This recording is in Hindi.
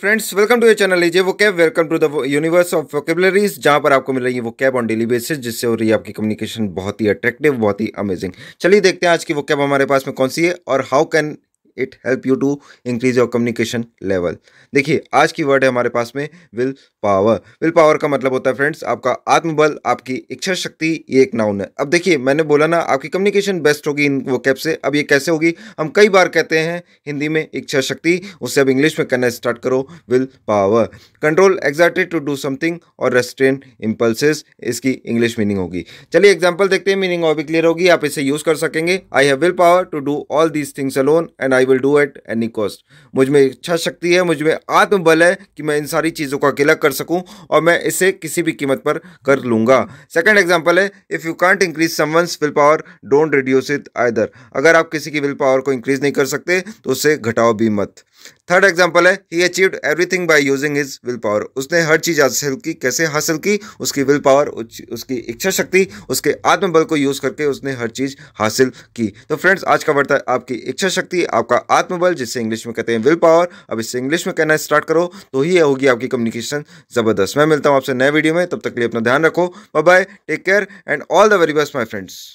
friends welcome to your channel लीजिए वो कैब welcome to the universe of vocabularies जहाँ पर आपको मिल रही है वो कैब ऑन डेली बेसिस जिससे हो रही है आपकी कम्युनिकेशन बहुत ही अट्रैक्टिव बहुत ही अमेजिंग चलिए देखते हैं आज की वो कैब हमारे पास में कौन सी है और how can it help you to increase your communication level देखिए आज की वर्ड है हमारे पास में विल पावर विल पावर का मतलब होता है फ्रेंड्स आपका आत्मबल आपकी इच्छा शक्ति ये एक नाउन है अब देखिए मैंने बोला ना आपकी कम्युनिकेशन बेस्ट होगी इन वो कैप से अब ये कैसे होगी हम कई बार कहते हैं हिंदी में इच्छा शक्ति उससे अब इंग्लिश में करना स्टार्ट करो will power control excited to do something और रेस्ट्रेन इम्पल्सिस इसकी इंग्लिश मीनिंग होगी चलिए एग्जाम्पल देखते हैं मीनिंग और भी क्लियर होगी आप इसे यूज़ कर सकेंगे I have will power to do all these things alone and I will do at any cost मुझ में इच्छा शक्ति है मुझ में आत्मबल है कि मैं इन सारी चीज़ों को अकेला कर सकूं और मैं इसे किसी भी कीमत पर कर लूँगा सेकेंड एग्जाम्पल है if you can't increase someone's will power don't reduce it either अगर आप किसी की विल पावर को इंक्रीज नहीं कर सकते तो उसे घटाओ भी मत थर्ड एग्जाम्पल है he achieved everything by using his will power उसने हर चीज़ हासिल की कैसे हासिल की उसकी विल पावर उसकी इच्छा शक्ति उसके आत्मबल को यूज़ करके उसने हर चीज़ हासिल की तो फ्रेंड्स आज का वर्ता आपकी इच्छा शक्ति आपका आत्मबल जिसे इंग्लिश में कहते हैं विल पावर अब इससे इंग्लिश में कहना स्टार्ट करो तो ही होगी आपकी कम्युनिकेशन ज़बरदस्त मैं मिलता हूँ आपसे नए वीडियो में तब तक के लिए अपना ध्यान रखो bye bye take care and all the very best my friends